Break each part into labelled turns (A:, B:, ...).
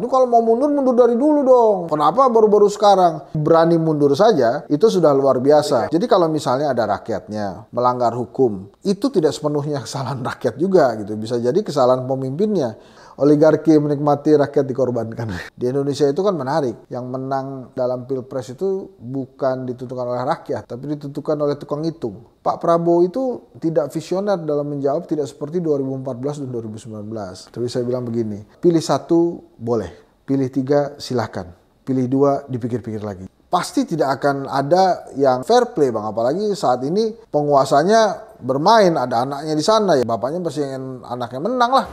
A: Itu kalau mau mundur, mundur dari dulu dong. Kenapa baru-baru sekarang? Berani mundur saja, itu sudah luar biasa. Jadi kalau misalnya ada rakyatnya melanggar hukum, itu tidak sepenuhnya kesalahan rakyat juga gitu. Bisa jadi kesalahan pemimpinnya oligarki menikmati rakyat dikorbankan. Di Indonesia itu kan menarik. Yang menang dalam pilpres itu bukan ditentukan oleh rakyat, tapi ditentukan oleh tukang hitung. Pak Prabowo itu tidak visioner dalam menjawab tidak seperti 2014 dan 2019. Tapi saya bilang begini, pilih satu boleh, pilih tiga silahkan, pilih dua dipikir-pikir lagi pasti tidak akan ada yang fair play bang apalagi saat ini penguasanya bermain ada anaknya di sana ya bapaknya pasti ingin anaknya menang lah.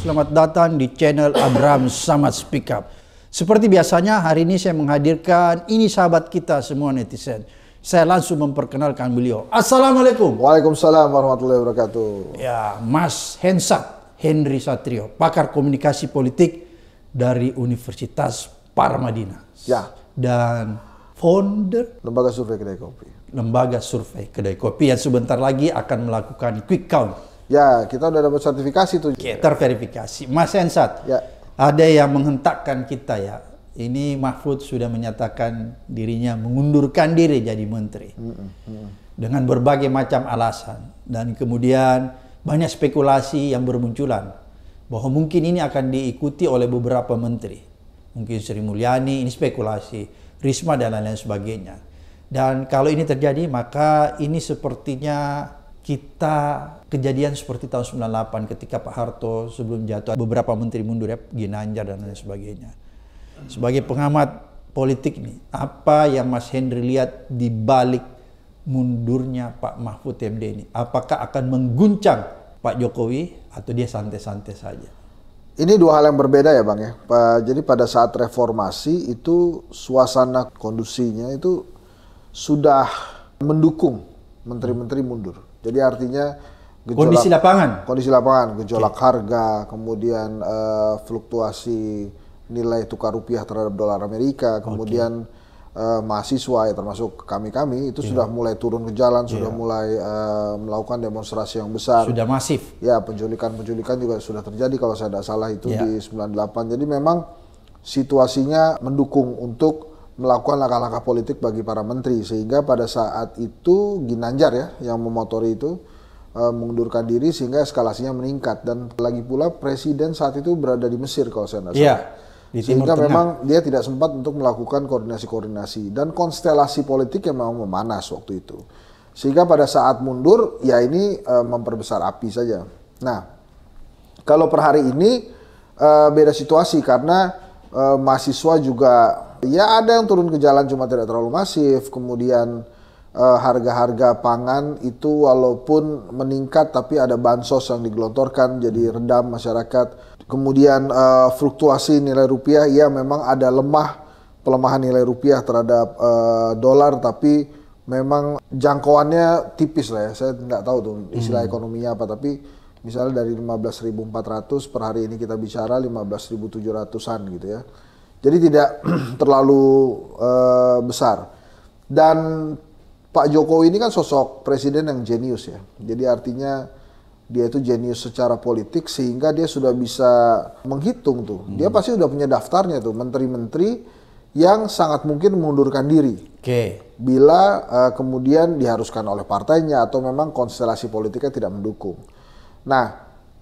B: Selamat datang di channel Abram Samad Speak Up. Seperti biasanya hari ini saya menghadirkan ini sahabat kita semua netizen. Saya langsung memperkenalkan beliau.
A: Assalamualaikum. Waalaikumsalam warahmatullahi wabarakatuh.
B: Ya, Mas Hensat Henry Satrio, pakar komunikasi politik dari Universitas Paramadina. Ya. Dan founder
A: Lembaga Survei Kedai Kopi.
B: Lembaga Survei Kedai Kopi yang sebentar lagi akan melakukan quick count
A: Ya, kita udah dapat sertifikasi tuh.
B: Terverifikasi. Mas Ensat, ya. ada yang menghentakkan kita ya. Ini Mahfud sudah menyatakan dirinya mengundurkan diri jadi menteri. Mm hmm. Dengan berbagai macam alasan. Dan kemudian banyak spekulasi yang bermunculan. Bahwa mungkin ini akan diikuti oleh beberapa menteri. Mungkin Sri Mulyani, ini spekulasi. Risma dan lain-lain sebagainya. Dan kalau ini terjadi maka ini sepertinya kita kejadian seperti tahun 98 ketika Pak Harto sebelum jatuh beberapa menteri mundur ya Ginanjar dan lain sebagainya. Sebagai pengamat politik nih, apa yang Mas Henry lihat di balik
A: mundurnya
B: Pak Mahfud MD ini? Apakah akan mengguncang Pak Jokowi atau dia santai-santai saja?
A: Ini dua hal yang berbeda ya Bang ya. Jadi pada saat reformasi itu suasana kondusinya itu sudah mendukung menteri-menteri mundur jadi artinya gejolak, kondisi lapangan, kondisi lapangan, gejolak okay. harga, kemudian uh, fluktuasi nilai tukar rupiah terhadap dolar Amerika, kemudian okay. uh, eh, mahasiswa ya termasuk kami-kami itu yeah. sudah mulai turun ke jalan, yeah. sudah iya. mulai uh, melakukan demonstrasi yang besar. Sudah masif. Ya, penculikan-penculikan juga sudah terjadi kalau saya tidak salah itu yeah. di 98. Jadi memang situasinya mendukung untuk melakukan langkah-langkah politik bagi para menteri sehingga pada saat itu Ginanjar ya yang memotori itu eh, mengundurkan diri sehingga eskalasinya meningkat dan lagi pula presiden saat itu berada di Mesir kalau saya tidak iya, salah. Ya, di sehingga Timur memang dia tidak sempat untuk melakukan koordinasi-koordinasi dan konstelasi politik yang memang memanas waktu itu. Sehingga pada saat mundur ya ini e, memperbesar api saja. Nah, kalau per hari ini e, beda situasi karena mahasiswa juga Ya ada yang turun ke jalan cuma tidak terlalu masif. Kemudian eh, harga-harga uh, pangan itu walaupun meningkat tapi ada bansos yang digelontorkan jadi redam masyarakat. Kemudian uh, fluktuasi nilai rupiah ya memang ada lemah pelemahan nilai rupiah terhadap uh, dolar tapi memang jangkauannya tipis lah ya. Saya tidak tahu tuh istilah hmm. ekonominya apa tapi misalnya dari 15.400 per hari ini kita bicara 15.700-an gitu ya. Jadi tidak terlalu uh, besar. Dan Pak Jokowi ini kan sosok presiden yang jenius ya. Jadi artinya dia itu jenius secara politik sehingga dia sudah bisa menghitung tuh. Hmm. Dia pasti sudah punya daftarnya tuh menteri-menteri yang sangat mungkin mengundurkan diri. Oke. Okay. Bila uh, kemudian diharuskan oleh partainya atau memang konstelasi politiknya tidak mendukung. Nah,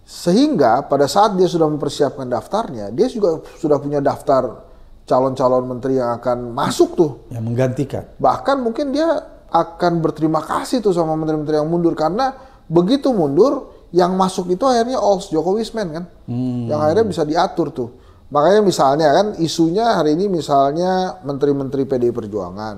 A: sehingga pada saat dia sudah mempersiapkan daftarnya, dia juga sudah punya daftar calon-calon menteri yang akan masuk tuh.
B: Yang menggantikan.
A: Bahkan mungkin dia akan berterima kasih tuh sama menteri-menteri yang mundur karena begitu mundur yang masuk itu akhirnya ols Jokowi kan. Hmm. Yang akhirnya bisa diatur tuh. Makanya misalnya kan isunya hari ini misalnya menteri-menteri PDI Perjuangan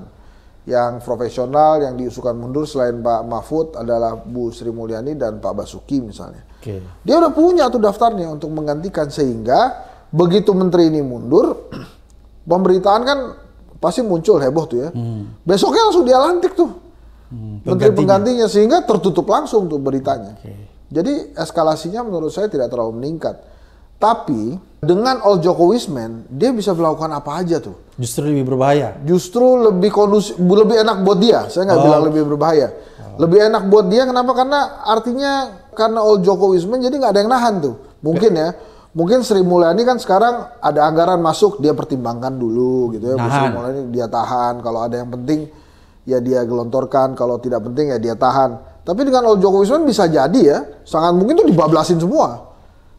A: yang profesional yang diusulkan mundur selain Pak Mahfud adalah Bu Sri Mulyani dan Pak Basuki misalnya. Okay. Dia udah punya tuh daftarnya untuk menggantikan sehingga begitu menteri ini mundur pemberitaan kan pasti muncul heboh tuh ya. Hmm. Besoknya langsung dia lantik tuh. Hmm. Menteri penggantinya sehingga tertutup langsung tuh beritanya. Okay. Jadi eskalasinya menurut saya tidak terlalu meningkat. Tapi dengan all Jokowismen dia bisa melakukan apa aja tuh. Justru lebih berbahaya. Justru lebih kondusif, lebih enak buat dia. Saya nggak oh. bilang lebih berbahaya. Oh. Lebih enak buat dia kenapa? Karena artinya karena all Jokowismen jadi nggak ada yang nahan tuh. Mungkin ya mungkin Sri Mulyani kan sekarang ada anggaran masuk dia pertimbangkan dulu gitu ya Nahan. Sri Mulyani dia tahan kalau ada yang penting ya dia gelontorkan kalau tidak penting ya dia tahan tapi dengan Jokowi Wisman bisa jadi ya sangat mungkin tuh dibablasin semua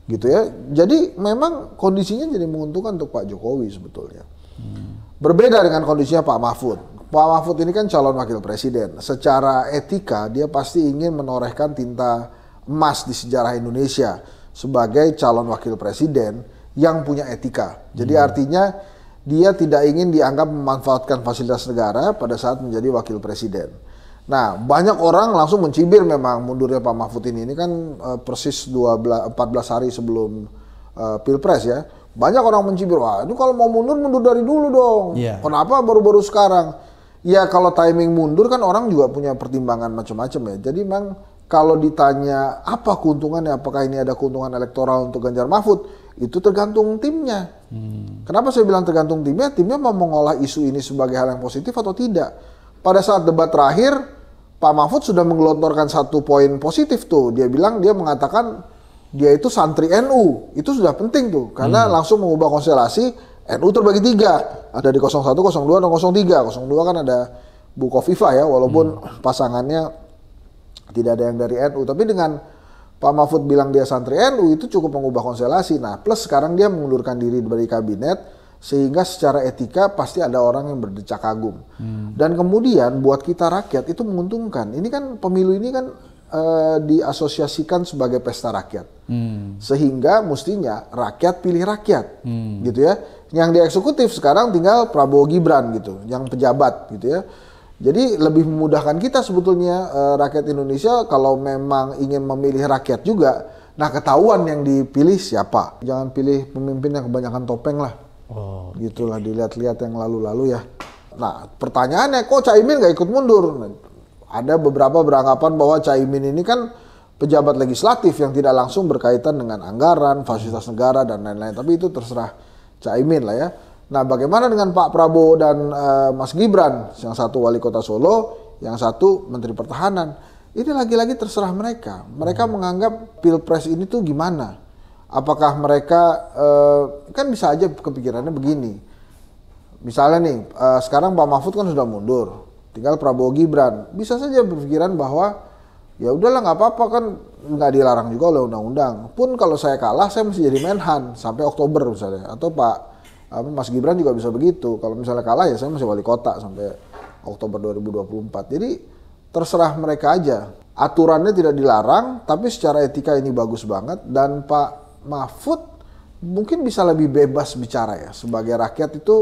A: gitu ya jadi memang kondisinya jadi menguntungkan untuk Pak Jokowi sebetulnya hmm. berbeda dengan kondisinya Pak Mahfud Pak Mahfud ini kan calon wakil presiden secara etika dia pasti ingin menorehkan tinta emas di sejarah Indonesia sebagai calon wakil presiden yang punya etika. Jadi hmm. artinya dia tidak ingin dianggap memanfaatkan fasilitas negara pada saat menjadi wakil presiden. Nah, banyak orang langsung mencibir memang mundurnya Pak Mahfud ini. Ini kan uh, persis 12 14 hari sebelum uh, Pilpres ya. Banyak orang mencibir, wah itu kalau mau mundur mundur dari dulu dong. Yeah. Kenapa baru-baru sekarang? Ya kalau timing mundur kan orang juga punya pertimbangan macam-macam ya. Jadi memang kalau ditanya apa keuntungannya, apakah ini ada keuntungan elektoral untuk Ganjar Mahfud, itu tergantung timnya. Hmm. Kenapa saya bilang tergantung timnya? Timnya mau mengolah isu ini sebagai hal yang positif atau tidak. Pada saat debat terakhir, Pak Mahfud sudah menggelontorkan satu poin positif tuh. Dia bilang dia mengatakan dia itu santri NU. Itu sudah penting tuh karena hmm. langsung mengubah konstelasi NU terbagi tiga. Ada di 01, 02, dan 03. 02 kan ada Bukoviva ya, walaupun hmm. pasangannya tidak ada yang dari NU. Tapi dengan Pak Mahfud bilang dia santri NU itu cukup mengubah konstelasi. Nah plus sekarang dia mengundurkan diri dari kabinet sehingga secara etika pasti ada orang yang berdecak kagum. Hmm. Dan kemudian buat kita rakyat itu menguntungkan. Ini kan pemilu ini kan e, diasosiasikan sebagai pesta rakyat. Hmm. Sehingga mestinya rakyat pilih rakyat. Hmm. Gitu ya. Yang di eksekutif sekarang tinggal Prabowo Gibran gitu, yang pejabat gitu ya. Jadi lebih memudahkan kita sebetulnya uh, rakyat Indonesia kalau memang ingin memilih rakyat juga. Nah ketahuan yang dipilih siapa? Jangan pilih pemimpin yang kebanyakan topeng lah. Oh, gitulah okay. dilihat-lihat yang lalu-lalu ya. Nah pertanyaannya kok Caimin nggak ikut mundur? ada beberapa beranggapan bahwa Caimin ini kan pejabat legislatif yang tidak langsung berkaitan dengan anggaran, fasilitas negara dan lain-lain. Tapi itu terserah Caimin lah ya. Nah, bagaimana dengan Pak Prabowo dan uh, Mas Gibran, yang satu wali kota Solo, yang satu menteri pertahanan? Ini lagi-lagi terserah mereka. Mereka hmm. menganggap pilpres ini tuh gimana? Apakah mereka uh, kan bisa aja kepikirannya begini? Misalnya nih, uh, sekarang Pak Mahfud kan sudah mundur, tinggal Prabowo Gibran. Bisa saja berpikiran bahwa ya udahlah nggak apa-apa kan nggak dilarang juga oleh undang-undang. Pun kalau saya kalah, saya masih jadi menhan sampai Oktober misalnya, atau Pak apa Mas Gibran juga bisa begitu. Kalau misalnya kalah ya saya masih wali kota sampai Oktober 2024. Jadi terserah mereka aja. Aturannya tidak dilarang, tapi secara etika ini bagus banget dan Pak Mahfud mungkin bisa lebih bebas bicara ya. Sebagai rakyat itu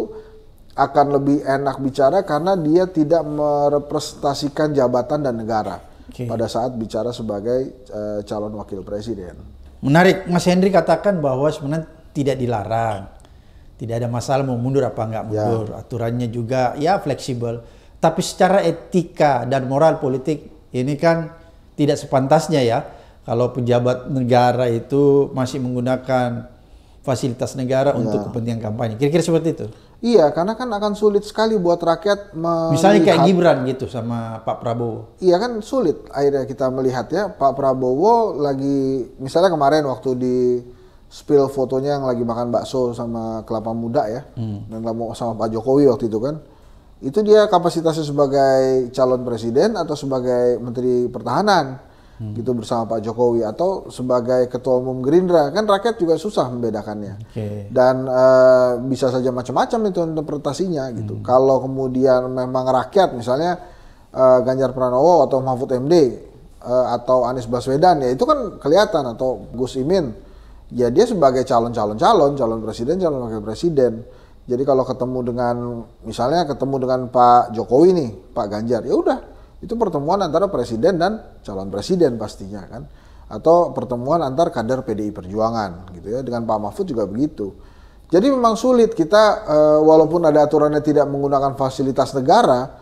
A: akan lebih enak bicara karena dia tidak merepresentasikan jabatan dan negara okay. pada saat bicara sebagai uh, calon wakil presiden.
B: Menarik, Mas Hendri katakan bahwa sebenarnya tidak dilarang tidak ada masalah mau mundur apa enggak ya. mundur. Ya. Aturannya juga ya fleksibel. Tapi secara etika dan moral politik ini kan tidak sepantasnya ya kalau pejabat negara itu masih menggunakan fasilitas negara ya. untuk kepentingan kampanye. Kira-kira seperti itu.
A: Iya, karena kan akan sulit sekali buat rakyat melihat. Misalnya kayak
B: Gibran gitu sama Pak Prabowo.
A: Iya kan sulit akhirnya kita melihat ya Pak Prabowo lagi misalnya kemarin waktu di spill fotonya yang lagi makan bakso sama kelapa muda ya hmm. dan mau sama Pak Jokowi waktu itu kan itu dia kapasitasnya sebagai calon presiden atau sebagai menteri pertahanan hmm. gitu bersama Pak Jokowi atau sebagai ketua umum Gerindra kan rakyat juga susah membedakannya okay. dan uh, bisa saja macam-macam itu interpretasinya gitu hmm. kalau kemudian memang rakyat misalnya uh, Ganjar Pranowo atau Mahfud MD uh, eh, atau Anies Baswedan ya itu kan kelihatan atau Gus Imin ya dia sebagai calon calon calon calon presiden calon wakil presiden jadi kalau ketemu dengan misalnya ketemu dengan Pak Jokowi nih Pak Ganjar ya udah itu pertemuan antara presiden dan calon presiden pastinya kan atau pertemuan antar kader PDI Perjuangan gitu ya dengan Pak Mahfud juga begitu jadi memang sulit kita eh, walaupun ada aturannya tidak menggunakan fasilitas negara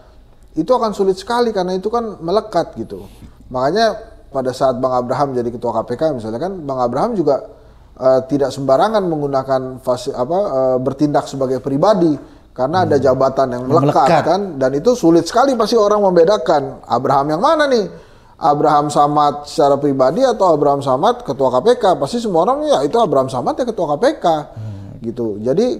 A: itu akan sulit sekali karena itu kan melekat gitu makanya pada saat Bang Abraham jadi ketua KPK misalnya kan Bang Abraham juga uh, tidak sembarangan menggunakan fasi, apa uh, bertindak sebagai pribadi karena hmm. ada jabatan yang melekat, melekat kan dan itu sulit sekali pasti orang membedakan Abraham yang mana nih Abraham Samad secara pribadi atau Abraham Samad ketua KPK pasti semua orang ya itu Abraham Samad ya ketua KPK hmm. gitu jadi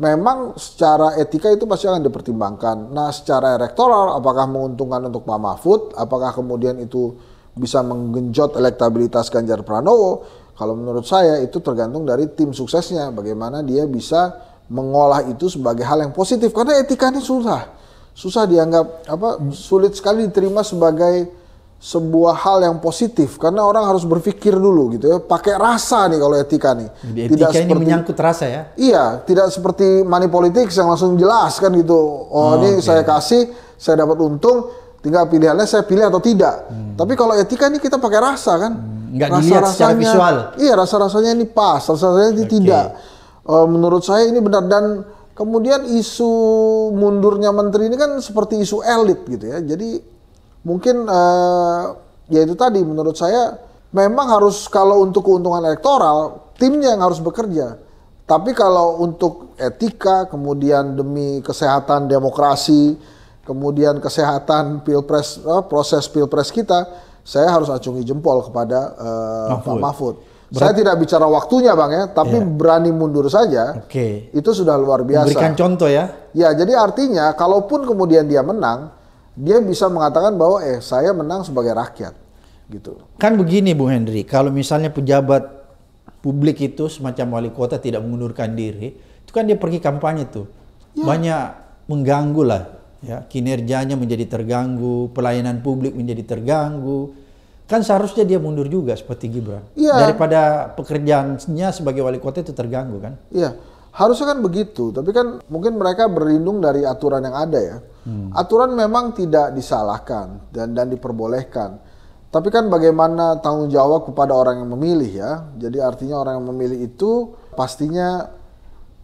A: memang secara etika itu pasti akan dipertimbangkan nah secara elektoral apakah menguntungkan untuk Pak Mahfud apakah kemudian itu bisa menggenjot elektabilitas Ganjar Pranowo kalau menurut saya itu tergantung dari tim suksesnya, bagaimana dia bisa mengolah itu sebagai hal yang positif karena etikanya susah. Susah dianggap apa sulit sekali diterima sebagai sebuah hal yang positif karena orang harus berpikir dulu gitu ya pakai rasa nih kalau etika nih Jadi etika tidak ini seperti, menyangkut rasa ya iya tidak seperti money politics yang langsung jelas kan gitu oh, oh ini okay. saya kasih saya dapat untung tinggal pilihannya saya pilih atau tidak hmm. tapi kalau etika ini kita pakai rasa kan hmm nggak dilihat secara visual. Iya, rasa-rasanya ini pas, rasa-rasanya ini okay. tidak. Uh, menurut saya ini benar dan kemudian isu mundurnya menteri ini kan seperti isu elit gitu ya. Jadi mungkin uh, ya itu tadi menurut saya memang harus kalau untuk keuntungan elektoral timnya yang harus bekerja. Tapi kalau untuk etika, kemudian demi kesehatan demokrasi, kemudian kesehatan pilpres eh, proses pilpres kita, saya harus acungi jempol kepada uh, Mahfud. Pak Mahfud. Berat. Saya tidak bicara waktunya bang ya, tapi yeah. berani mundur saja. Okay. Itu sudah luar biasa. Berikan contoh ya. Ya, jadi artinya kalaupun kemudian dia menang, dia bisa mengatakan bahwa eh saya menang sebagai rakyat, gitu.
B: Kan begini Bu Hendri, kalau misalnya pejabat publik itu semacam wali kota tidak mengundurkan diri, itu kan dia pergi kampanye tuh, yeah. banyak mengganggu lah ya kinerjanya menjadi terganggu, pelayanan publik menjadi terganggu. Kan seharusnya dia mundur juga seperti Gibran. Ya. Daripada pekerjaannya sebagai wali kota itu terganggu kan?
A: Iya. Harusnya kan begitu, tapi kan mungkin mereka berlindung dari aturan yang ada ya. Hmm. Aturan memang tidak disalahkan dan dan diperbolehkan. Tapi kan bagaimana tanggung jawab kepada orang yang memilih ya. Jadi artinya orang yang memilih itu pastinya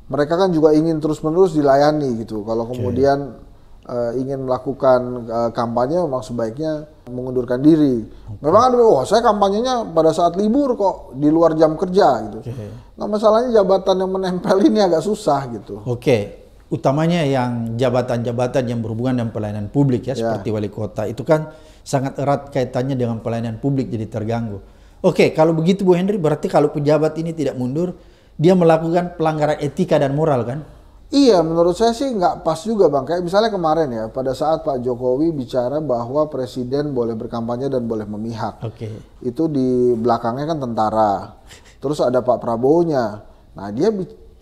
A: mereka kan juga ingin terus-menerus dilayani gitu. Kalau kemudian okay uh, ingin melakukan uh, kampanye memang sebaiknya mengundurkan diri. Okay. Memang ada, oh saya kampanyenya pada saat libur kok di luar jam kerja gitu. Okay. Nah masalahnya jabatan yang menempel ini agak susah gitu. Oke,
B: okay. utamanya yang jabatan-jabatan yang berhubungan dengan pelayanan publik ya yeah. seperti wali kota itu kan sangat erat kaitannya dengan pelayanan publik jadi terganggu. Oke, okay, kalau begitu Bu Henry berarti kalau pejabat ini tidak mundur, dia melakukan pelanggaran etika dan moral kan?
A: Iya, menurut saya sih nggak pas juga bang. Kayak misalnya kemarin ya, pada saat Pak Jokowi bicara bahwa presiden boleh berkampanye dan boleh memihak. Oke. Okay. Itu di belakangnya kan tentara. Terus ada Pak Prabowo-nya. Nah dia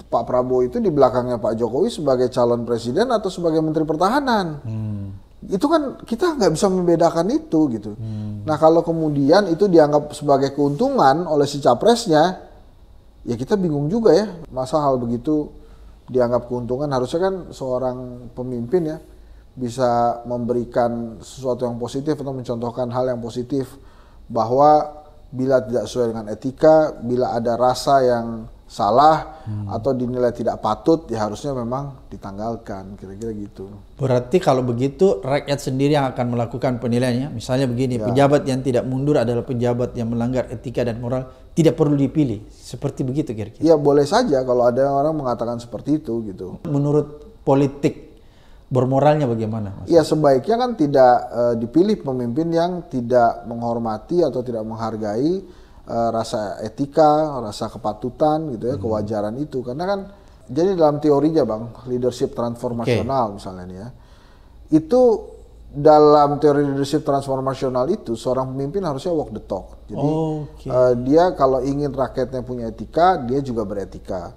A: Pak Prabowo itu di belakangnya Pak Jokowi sebagai calon presiden atau sebagai Menteri Pertahanan. Hmm. Itu kan kita nggak bisa membedakan itu gitu. Hmm. Nah kalau kemudian itu dianggap sebagai keuntungan oleh si capresnya, ya kita bingung juga ya masa hal begitu dianggap keuntungan harusnya kan seorang pemimpin ya bisa memberikan sesuatu yang positif atau mencontohkan hal yang positif bahwa bila tidak sesuai dengan etika, bila ada rasa yang salah hmm. atau dinilai tidak patut ya harusnya memang ditanggalkan kira-kira gitu.
B: Berarti kalau begitu rakyat sendiri yang akan melakukan penilaiannya. Misalnya begini, ya. pejabat yang tidak mundur adalah pejabat yang melanggar etika dan moral tidak perlu dipilih. Seperti begitu kira-kira.
A: Ya boleh saja kalau ada orang mengatakan seperti itu gitu.
B: Menurut politik bermoralnya bagaimana?
A: Iya, sebaiknya kan tidak uh, dipilih pemimpin yang tidak menghormati atau tidak menghargai Eh, rasa etika, rasa kepatutan gitu ya, hmm. kewajaran itu. Karena kan jadi dalam teorinya Bang, leadership transformasional okay. misalnya nih ya. Itu dalam teori leadership transformasional itu seorang pemimpin harusnya walk the talk. Jadi oh, eh, okay. uh, dia kalau ingin rakyatnya punya etika, dia juga beretika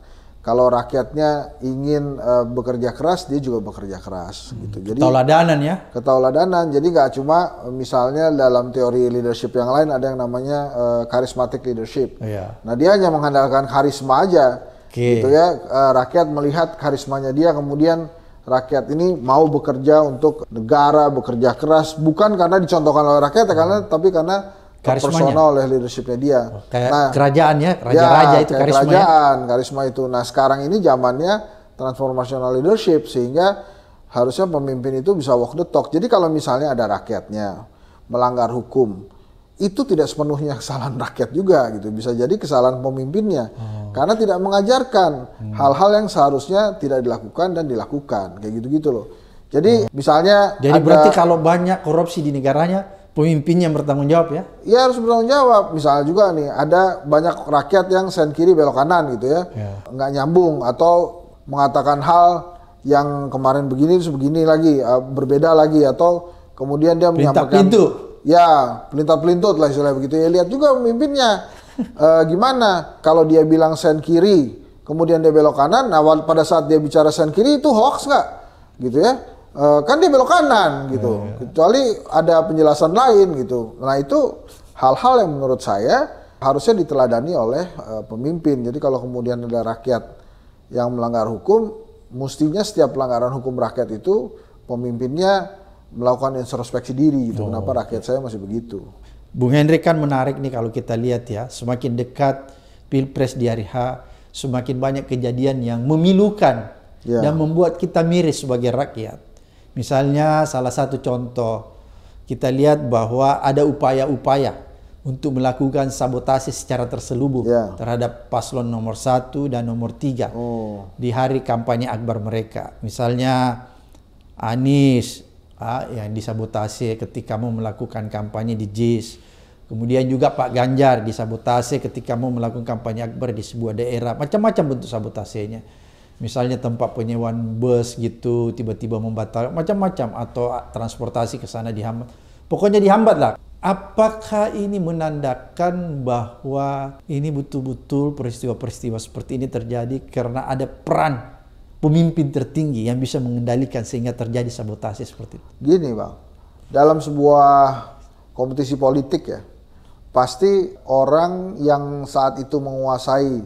A: kalau rakyatnya ingin uh, bekerja keras dia juga bekerja keras hmm. gitu jadi ketauladanan ya ketauladanan jadi nggak cuma eh, misalnya dalam teori leadership yang lain ada yang namanya uh, charismatic leadership oh, iya. nah dia hanya mengandalkan karisma aja okay. gitu ya uh, rakyat melihat karismanya dia kemudian rakyat ini mau bekerja untuk negara bekerja keras bukan karena dicontohkan oleh rakyat ya, hmm. karena tapi karena personal oleh leadershipnya dia. Kayak nah, kerajaannya, raja-raja ya, ya itu karisma. Ya. Kerajaan, karisma itu. Nah sekarang ini zamannya transformational leadership sehingga harusnya pemimpin itu bisa walk the talk. Jadi kalau misalnya ada rakyatnya melanggar hukum, itu tidak sepenuhnya kesalahan rakyat juga gitu. Bisa jadi kesalahan pemimpinnya hmm. karena tidak mengajarkan hmm. hal-hal hmm. yang seharusnya tidak dilakukan dan dilakukan kayak gitu-gitu loh. Jadi hmm. misalnya Jadi ada, berarti kalau banyak korupsi di negaranya pemimpin yang bertanggung jawab ya? Iya harus bertanggung jawab. Misalnya juga nih ada banyak rakyat yang sen kiri belok kanan gitu ya, ya. nggak nyambung atau mengatakan hal yang kemarin begini terus begini lagi eh, berbeda lagi atau kemudian dia Pelintap menyampaikan pintu. ya pelintut pelintut lah istilahnya begitu ya lihat juga pemimpinnya uh, gimana kalau dia bilang sen kiri kemudian dia belok kanan awal nah, pada saat dia bicara sen kiri itu hoax nggak gitu ya Eh, kan dia belok kanan gitu. Yeah, yeah. Kecuali ada penjelasan lain gitu. Nah itu hal-hal yang menurut saya harusnya diteladani oleh uh, pemimpin. Jadi kalau kemudian ada rakyat yang melanggar hukum, mestinya setiap pelanggaran hukum rakyat itu pemimpinnya melakukan introspeksi diri gitu. Oh, Kenapa rakyat saya masih begitu?
B: Bung Hendrik kan menarik nih kalau kita lihat ya, semakin dekat Pilpres di hari H, semakin banyak kejadian yang memilukan yeah. dan membuat kita miris sebagai rakyat. Misalnya salah satu contoh kita lihat bahwa ada upaya-upaya untuk melakukan sabotase secara terselubung yeah. terhadap paslon nomor satu dan nomor tiga oh. di hari kampanye akbar mereka. Misalnya Anies ah, yang disabotase ketika mau melakukan kampanye di JIS. Kemudian juga Pak Ganjar disabotase ketika mau melakukan kampanye akbar di sebuah daerah. Macam-macam bentuk sabotasenya misalnya tempat penyewaan bus gitu tiba-tiba membatal macam-macam atau transportasi ke sana dihambat. Pokoknya dihambatlah. Apakah ini menandakan bahwa ini betul-betul peristiwa-peristiwa seperti ini terjadi karena ada peran pemimpin tertinggi yang bisa mengendalikan sehingga terjadi sabotase seperti itu? Gini bang,
A: dalam sebuah kompetisi politik ya, pasti orang yang saat itu menguasai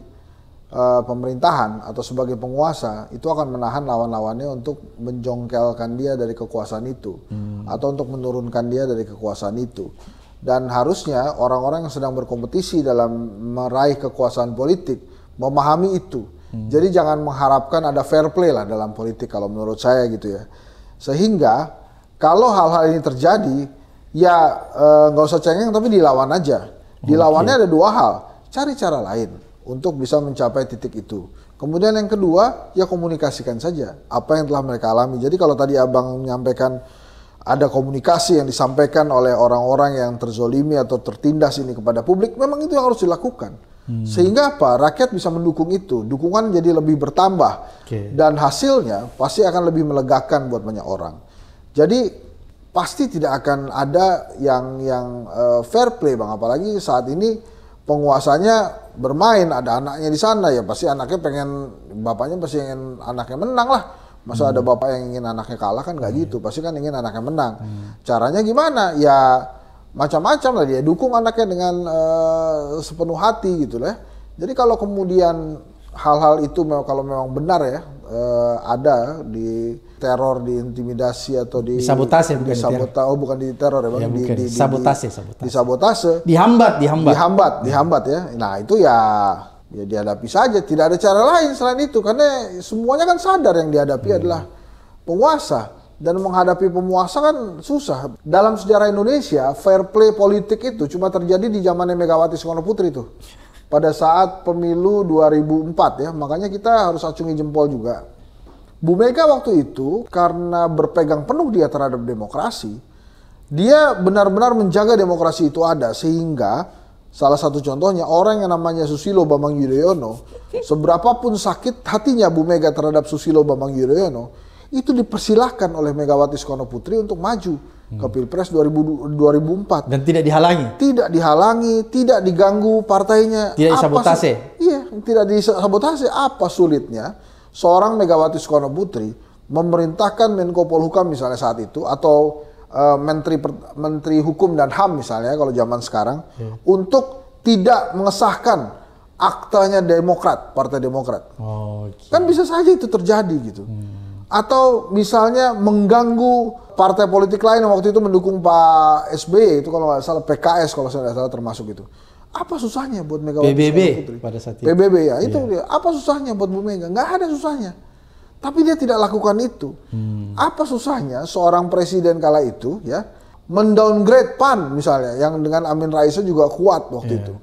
A: Eh, pemerintahan atau sebagai penguasa itu akan menahan lawan-lawannya untuk menjongkelkan dia dari kekuasaan itu hmm. atau untuk menurunkan dia dari kekuasaan itu dan harusnya orang-orang yang sedang berkompetisi dalam meraih kekuasaan politik memahami itu hmm. jadi jangan mengharapkan ada fair play lah dalam politik kalau menurut saya gitu ya sehingga kalau hal-hal ini terjadi ya eh, nggak uh, usah cengeng tapi dilawan aja dilawannya okay. ada dua hal cari cara lain untuk bisa mencapai titik itu. Kemudian yang kedua, ya komunikasikan saja apa yang telah mereka alami. Jadi kalau tadi Abang menyampaikan ada komunikasi yang disampaikan oleh orang-orang yang terzolimi atau tertindas ini kepada publik, memang itu yang harus dilakukan. Hmm. Sehingga apa? Rakyat bisa mendukung itu, dukungan jadi lebih bertambah okay. dan hasilnya pasti akan lebih melegakan buat banyak orang. Jadi pasti tidak akan ada yang yang uh, fair play bang, apalagi saat ini penguasanya bermain ada anaknya di sana ya pasti anaknya pengen bapaknya pasti ingin anaknya menang lah masa hmm. ada bapak yang ingin anaknya kalah kan nggak hmm. gitu pasti kan ingin anaknya menang hmm. caranya gimana ya macam-macam lah dia dukung anaknya dengan uh, sepenuh hati gitu lah ya. jadi kalau kemudian hal-hal itu memang kalau memang benar ya uh, ada di teror, di intimidasi atau di sabotase bukan disabota, di oh bukan di teror ya, ya di, bukan. di, di sabotase, Di sabotase. Dihambat, dihambat. Dihambat, ya. dihambat ya. Nah, itu ya ya dihadapi saja, tidak ada cara lain selain itu karena semuanya kan sadar yang dihadapi hmm. adalah penguasa dan menghadapi penguasa kan susah. Dalam sejarah Indonesia, fair play politik itu cuma terjadi di zamannya Megawati Soekarno Putri tuh pada saat pemilu 2004 ya. Makanya kita harus acungi jempol juga. Bu Mega waktu itu karena berpegang penuh dia terhadap demokrasi, dia benar-benar menjaga demokrasi itu ada sehingga salah satu contohnya orang yang namanya Susilo Bambang Yudhoyono, seberapapun sakit hatinya Bu Mega terhadap Susilo Bambang Yudhoyono, itu dipersilahkan oleh Megawati Soekarno Putri untuk maju ke Pilpres 2000, 2004. Dan tidak dihalangi? Tidak dihalangi, tidak diganggu partainya. Tidak sabotase. disabotase? Iya, tidak disabotase. Apa sulitnya seorang Megawati Soekarno Putri memerintahkan Menko Polhukam misalnya saat itu atau uh, Menteri Menteri Hukum dan HAM misalnya ya, kalau zaman sekarang hmm. untuk tidak mengesahkan aktanya Demokrat, Partai Demokrat. Oh, okay. Kan bisa saja itu terjadi gitu. Hmm atau misalnya mengganggu partai politik lain yang waktu itu mendukung Pak SBY e, itu kalau nggak salah PKS kalau saya nggak salah termasuk itu apa susahnya buat Megawati PBB pada saat itu PBB ya itu yeah. dia apa susahnya buat Bu Mega nggak ada susahnya tapi dia tidak lakukan itu hmm. apa susahnya seorang presiden kala itu ya mendowngrade PAN misalnya yang dengan Amin raisa juga kuat waktu yeah. itu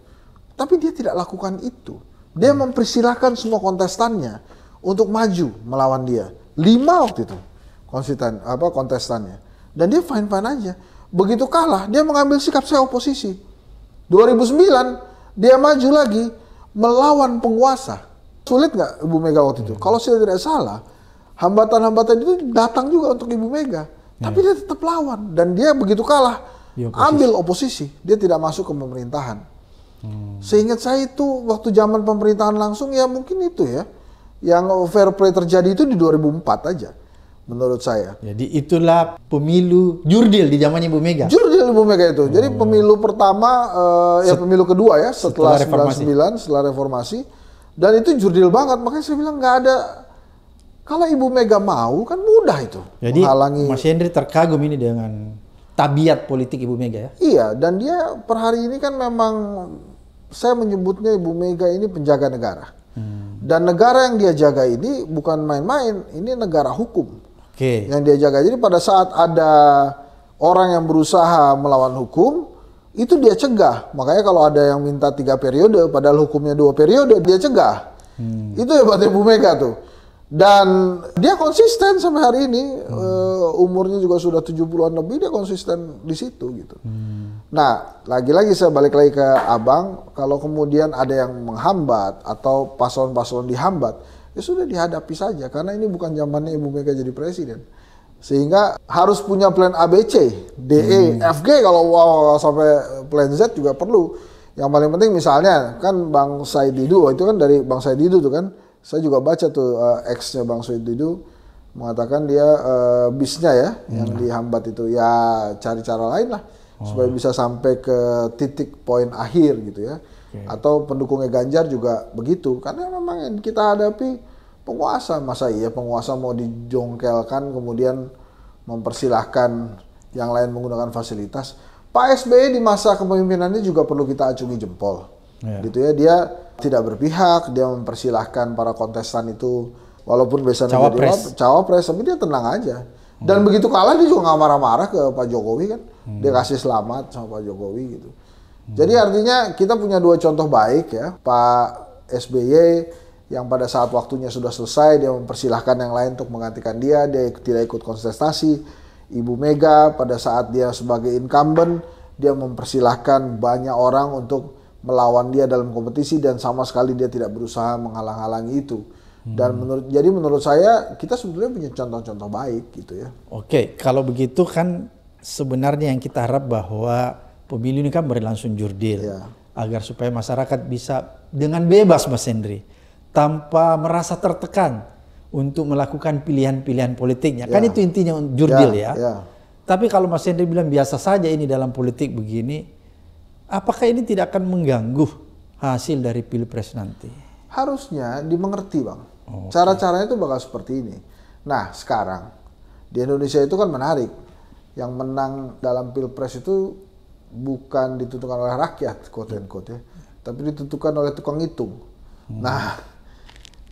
A: tapi dia tidak lakukan itu dia hmm. mempersilahkan semua kontestannya untuk maju melawan dia lima waktu itu konsisten apa kontestannya dan dia fine fine aja begitu kalah dia mengambil sikap saya oposisi 2009 dia maju lagi melawan penguasa sulit nggak Ibu Mega waktu itu hmm. kalau saya tidak salah hambatan-hambatan itu datang juga untuk Ibu Mega hmm. tapi dia tetap lawan dan dia begitu kalah oposisi. ambil oposisi dia tidak masuk ke pemerintahan hmm. seingat saya itu waktu zaman pemerintahan langsung ya mungkin itu ya yang fair play terjadi itu di 2004 aja menurut saya. Jadi itulah pemilu jurdil di zamannya Ibu Mega. Jurdil Ibu Mega itu. Oh. Jadi pemilu pertama uh, ya pemilu kedua ya setelah, setelah 99 setelah reformasi dan itu jurdil banget makanya saya bilang nggak ada kalau Ibu Mega mau kan mudah itu.
B: Jadi menghalangi. Mas Hendri terkagum ini dengan tabiat
A: politik Ibu Mega ya. Iya, dan dia per hari ini kan memang saya menyebutnya Ibu Mega ini penjaga negara. Hmm dan negara yang dia jaga ini bukan main-main, ini negara hukum. Okay. Yang dia jaga. Jadi pada saat ada orang yang berusaha melawan hukum, itu dia cegah. Makanya kalau ada yang minta tiga periode, padahal hukumnya dua periode, dia cegah. Hmm. Itu hebatnya Bu Mega tuh. Dan dia konsisten sampai hari ini, hmm. uh, umurnya juga sudah 70-an lebih, dia konsisten di situ gitu. Hmm. Nah, lagi-lagi saya balik lagi ke Abang, kalau kemudian ada yang menghambat atau paslon-paslon dihambat, ya sudah dihadapi saja karena ini bukan zamannya Ibu Mega jadi presiden. Sehingga harus punya plan a b c d e hmm. g, kalau wow, sampai plan Z juga perlu. Yang paling penting misalnya kan Bang Said Didu, oh, itu kan dari Bang Said Didu tuh kan. Saya juga baca tuh uh, ex-nya Bang Said Didu mengatakan dia uh, bisnya ya hmm. yang dihambat itu ya cari cara lain lah supaya oh. bisa sampai ke titik poin akhir gitu ya. Okay. Atau pendukungnya Ganjar juga begitu karena memang yang kita hadapi penguasa masa iya penguasa mau dijongkelkan kemudian mempersilahkan yang lain menggunakan fasilitas. Pak SBY e di masa kepemimpinannya juga perlu kita acungi jempol. Yeah. Gitu ya, dia tidak berpihak, dia mempersilahkan para kontestan itu walaupun biasanya cawapres. cawapres, tapi dia tenang aja. Dan begitu kalah dia juga nggak marah-marah ke Pak Jokowi kan. Hmm. Dia kasih selamat sama Pak Jokowi gitu. Hmm. Jadi artinya kita punya dua contoh baik ya. Pak SBY yang pada saat waktunya sudah selesai dia mempersilahkan yang lain untuk menggantikan dia. Dia tidak ikut kontestasi. Ibu Mega pada saat dia sebagai incumbent dia mempersilahkan banyak orang untuk melawan dia dalam kompetisi dan sama sekali dia tidak berusaha menghalang-halangi itu. Dan hmm. menurut jadi menurut saya kita sebetulnya punya contoh-contoh baik gitu ya.
B: Oke, kalau begitu kan sebenarnya yang kita harap bahwa pemilu ini kan berlangsung jurdil ya. agar supaya masyarakat bisa dengan bebas Mas Hendri tanpa merasa tertekan untuk melakukan pilihan-pilihan politiknya. Ya. Kan iya. itu intinya jurdil iya, ya. ya. ya. Tapi kalau Mas Hendri bilang biasa saja ini dalam politik begini, apakah ini tidak akan mengganggu hasil dari pilpres nanti?
A: Harusnya dimengerti, Bang. Okay. Oh, Cara-caranya itu bakal seperti ini. Nah, sekarang di Indonesia itu kan menarik. Yang menang dalam pilpres itu bukan ditentukan oleh rakyat, quote and ya, tapi ditentukan oleh tukang hitung. Hmm. Nah,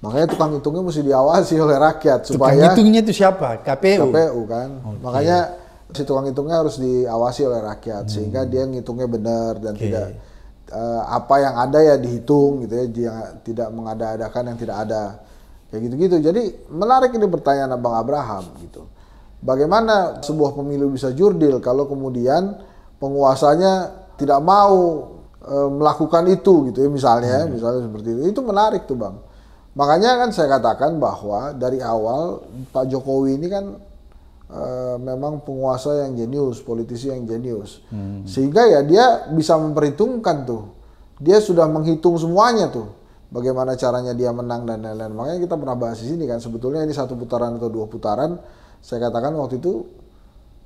A: makanya tukang hitungnya mesti diawasi oleh rakyat supaya tukang hitungnya itu
B: siapa? KPU. KPU
A: kan. Okay. Makanya si tukang hitungnya harus diawasi oleh rakyat hmm. sehingga dia ngitungnya benar dan okay. tidak uh, apa yang ada ya dihitung gitu ya, dia tidak mengada-adakan yang tidak ada. Kayak gitu-gitu. Jadi menarik ini pertanyaan Abang Abraham gitu. Bagaimana sebuah pemilu bisa jurdil kalau kemudian penguasanya tidak mau e, melakukan itu gitu ya misalnya, hmm. misalnya seperti itu. Itu menarik tuh, Bang. Makanya kan saya katakan bahwa dari awal Pak Jokowi ini kan e, memang penguasa yang jenius, politisi yang jenius. Hmm. Sehingga ya dia bisa memperhitungkan tuh. Dia sudah menghitung semuanya tuh bagaimana caranya dia menang dan lain-lain. Makanya kita pernah bahas di sini kan sebetulnya ini satu putaran atau dua putaran. Saya katakan waktu itu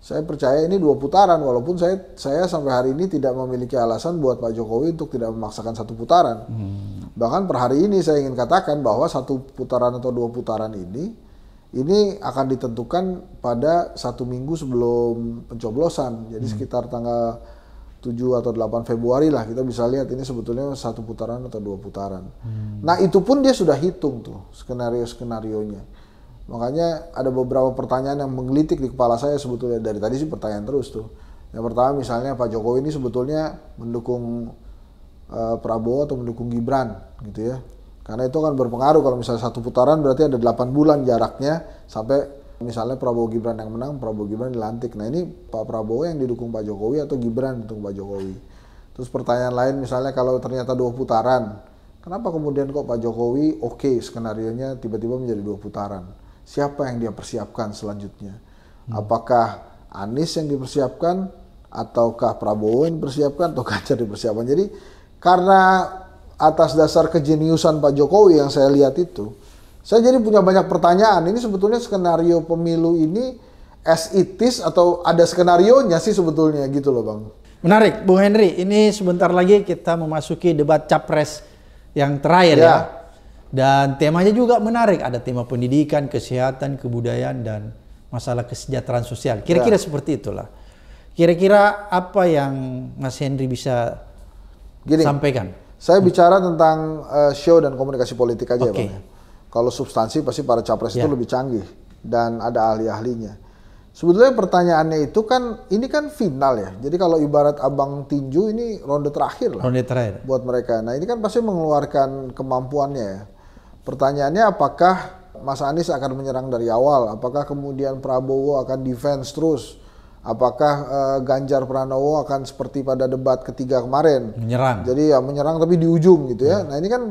A: saya percaya ini dua putaran walaupun saya saya sampai hari ini tidak memiliki alasan buat Pak Jokowi untuk tidak memaksakan satu putaran.
B: Hmm.
A: Bahkan per hari ini saya ingin katakan bahwa satu putaran atau dua putaran ini ini akan ditentukan pada satu minggu sebelum pencoblosan. Jadi hmm. sekitar tanggal 7 atau 8 Februari lah kita bisa lihat ini sebetulnya satu putaran atau dua putaran. Hmm. Nah itu pun dia sudah hitung tuh skenario skenarionya. Makanya ada beberapa pertanyaan yang menggelitik di kepala saya sebetulnya dari tadi sih pertanyaan terus tuh. Yang pertama misalnya Pak Jokowi ini sebetulnya mendukung uh, Prabowo atau mendukung Gibran gitu ya. Karena itu kan berpengaruh kalau misalnya satu putaran berarti ada 8 bulan jaraknya sampai misalnya Prabowo Gibran yang menang, Prabowo Gibran dilantik. Nah ini Pak Prabowo yang didukung Pak Jokowi atau Gibran didukung Pak Jokowi. Terus pertanyaan lain misalnya kalau ternyata dua putaran, kenapa kemudian kok Pak Jokowi oke okay, skenario nya tiba-tiba menjadi dua putaran? Siapa yang dia persiapkan selanjutnya? Hmm. Apakah Anies yang dipersiapkan ataukah Prabowo yang dipersiapkan atau Ganjar dipersiapkan? Jadi karena atas dasar kejeniusan Pak Jokowi yang saya lihat itu, saya jadi punya banyak pertanyaan. Ini sebetulnya skenario pemilu ini as it is atau ada skenarionya sih sebetulnya gitu loh Bang.
B: Menarik, Bu Henry. Ini sebentar lagi kita memasuki debat capres yang terakhir ya. ya. Dan temanya juga menarik. Ada tema pendidikan, kesehatan, kebudayaan, dan masalah kesejahteraan sosial. Kira-kira ya. seperti itulah. Kira-kira apa yang Mas Henry bisa
A: Gini, sampaikan? Saya bicara tentang uh, show dan komunikasi politik aja ya, okay. Bang. Kalau substansi pasti para capres yeah. itu ya. lebih canggih dan ada ahli-ahlinya. Sebetulnya pertanyaannya itu kan ini kan final ya. Jadi kalau ibarat abang tinju ini ronde terakhir lah. Ronde terakhir. Buat mereka. Nah ini kan pasti mengeluarkan kemampuannya ya. Pertanyaannya apakah Mas Anies akan menyerang dari awal? Apakah kemudian Prabowo akan defense terus? Apakah uh, Ganjar Pranowo akan seperti pada debat ketiga kemarin? Menyerang. Jadi ya menyerang tapi di ujung gitu ya. Hmm. Nah ini kan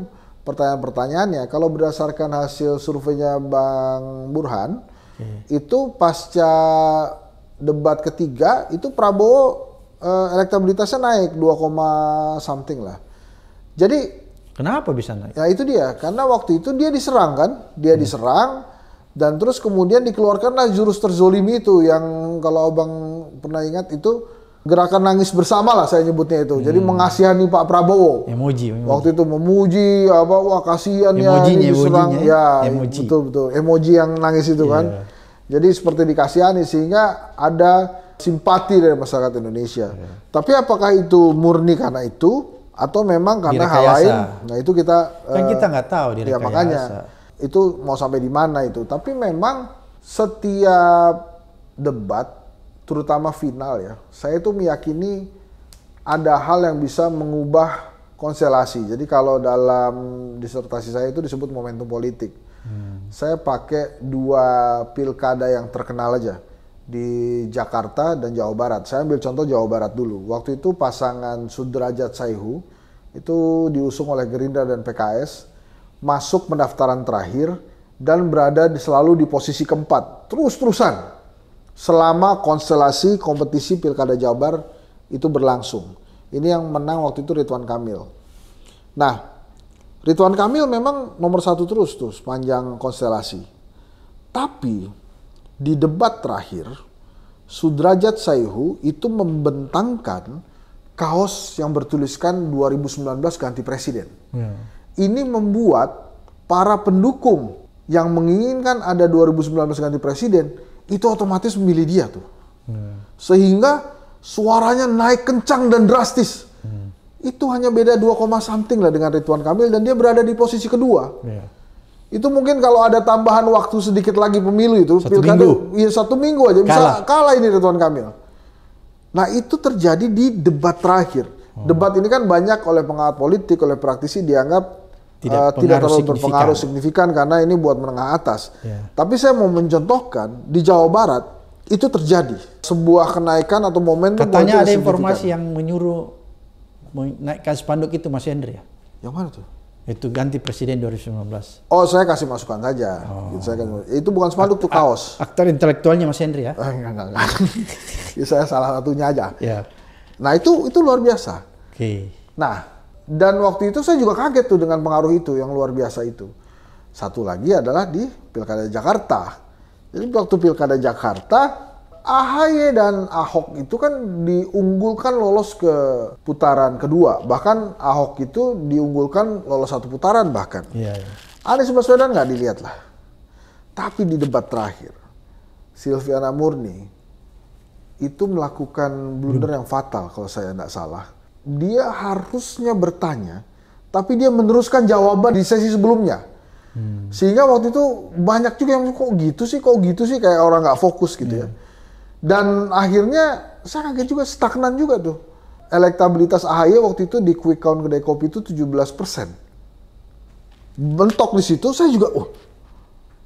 A: pertanyaan-pertanyaannya kalau berdasarkan hasil surveinya Bang Burhan hmm. itu pasca debat ketiga itu Prabowo eh, elektabilitasnya naik 2, something lah. Jadi kenapa bisa naik? Ya itu dia karena waktu itu dia diserang kan, dia hmm. diserang dan terus kemudian dikeluarkanlah jurus terzolimi itu yang kalau abang pernah ingat itu gerakan nangis bersama lah saya nyebutnya itu. Hmm. Jadi mengasihani Pak Prabowo. Emoji, emoji. Waktu itu memuji apa wah kasihan ya ini diserang ya, emoji. betul betul emoji yang nangis itu yeah. kan. Iya. Jadi seperti dikasihani sehingga ada simpati dari masyarakat Indonesia. Yeah. Tapi apakah itu murni karena itu atau memang karena hal lain? Nah itu kita kan kita eh, nggak tahu ya, direkayasa. Ya makanya itu mau sampai di mana itu. Tapi memang setiap debat terutama final ya. Saya itu meyakini ada hal yang bisa mengubah konstelasi. Jadi kalau dalam disertasi saya itu disebut momentum politik. Hmm. Saya pakai dua pilkada yang terkenal aja di Jakarta dan Jawa Barat. Saya ambil contoh Jawa Barat dulu. Waktu itu pasangan Sudrajat Saihu itu diusung oleh Gerindra dan PKS masuk pendaftaran terakhir dan berada di, selalu di posisi keempat terus-terusan selama konstelasi kompetisi Pilkada Jabar itu berlangsung. Ini yang menang waktu itu Ridwan Kamil. Nah, Ridwan Kamil memang nomor satu terus tuh sepanjang konstelasi. Tapi di debat terakhir, Sudrajat Saihu itu membentangkan kaos yang bertuliskan 2019 ganti presiden. Hmm. Ini membuat para pendukung yang menginginkan ada 2019 ganti presiden itu otomatis memilih dia tuh. Hmm. Sehingga suaranya naik kencang dan drastis. Hmm. Itu hanya beda 2, something lah dengan Ridwan Kamil dan dia berada di posisi kedua. Yeah. Itu mungkin kalau ada tambahan waktu sedikit lagi pemilu itu, satu pilkada, minggu. Ya satu minggu aja bisa kalah, kalah ini Ridwan Kamil. Nah itu terjadi di debat terakhir. Oh. Debat ini kan banyak oleh pengawat politik, oleh praktisi dianggap tidak, uh, tidak terlalu signifikan. berpengaruh signifikan karena ini buat menengah atas. Yeah. Tapi saya mau mencontohkan di Jawa Barat itu terjadi sebuah kenaikan atau momen. Katanya ada informasi
B: yang menyuruh menaikkan spanduk itu Mas Hendri ya? Yang mana tuh? Itu ganti presiden 2019.
A: Oh, saya kasih masukan saja. Oh. saya kasih masukan. Itu bukan spanduk tuh kaos. Aktor intelektualnya Mas Hendri ya? Eh, enggak, enggak. saya salah satunya aja. Yeah. Nah, itu itu luar biasa. Oke. Okay. Nah, dan waktu itu saya juga kaget tuh dengan pengaruh itu yang luar biasa itu. Satu lagi adalah di Pilkada Jakarta. Jadi waktu Pilkada Jakarta, AHY dan Ahok itu kan diunggulkan lolos ke putaran kedua. Bahkan Ahok itu diunggulkan lolos satu putaran bahkan. Iya, iya. Anies Baswedan nggak dilihat lah. Tapi di debat terakhir, Silviana Murni itu melakukan blunder yang fatal kalau saya nggak salah dia harusnya bertanya, tapi dia meneruskan jawaban di sesi sebelumnya. Hmm. Sehingga waktu itu banyak juga yang kok gitu sih, kok gitu sih kayak orang nggak fokus gitu hmm. ya. Iya. Dan akhirnya saya kaget juga stagnan juga tuh. Elektabilitas AHY waktu itu di quick count kedai kopi itu 17 persen. Bentok di situ saya juga, oh,